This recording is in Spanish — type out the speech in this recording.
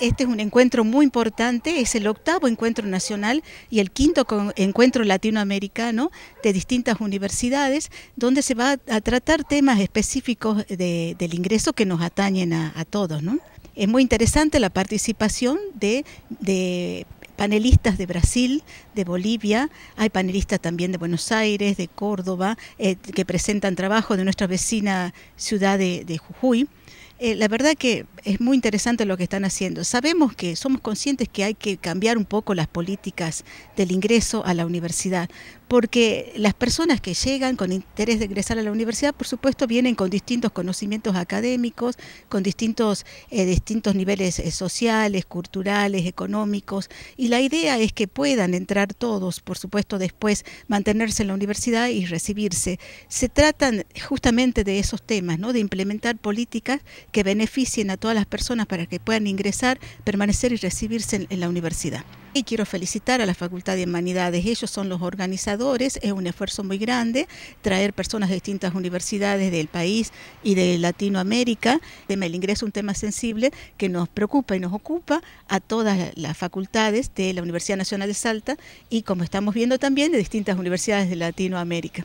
Este es un encuentro muy importante, es el octavo encuentro nacional y el quinto encuentro latinoamericano de distintas universidades, donde se va a tratar temas específicos del ingreso que nos atañen a, todos. Es muy interesante la participación de, de panelistas de Brasil, de Bolivia, hay panelistas también de Buenos Aires, de Córdoba, eh, que presentan trabajo de nuestra vecina ciudad de Jujuy. Eh, la verdad que es muy interesante lo que están haciendo. Sabemos que somos conscientes que hay que cambiar un poco las políticas del ingreso a la universidad, porque las personas que llegan con interés de ingresar a la universidad, por supuesto, vienen con distintos conocimientos académicos, con distintos, eh, distintos niveles eh, sociales, culturales, económicos, y la idea es que puedan entrar todos, por supuesto, después mantenerse en la universidad y recibirse. Se tratan justamente de esos temas, ¿no? de implementar políticas que beneficien a todas las personas para que puedan ingresar, permanecer y recibirse en, la universidad. Y quiero felicitar a la Facultad de Humanidades, ellos son los organizadores, es un esfuerzo muy grande traer personas de distintas universidades del país y de Latinoamérica. El ingreso es un tema sensible que nos preocupa y nos ocupa a todas las facultades de la Universidad Nacional de Salta y como estamos viendo también de distintas universidades de Latinoamérica.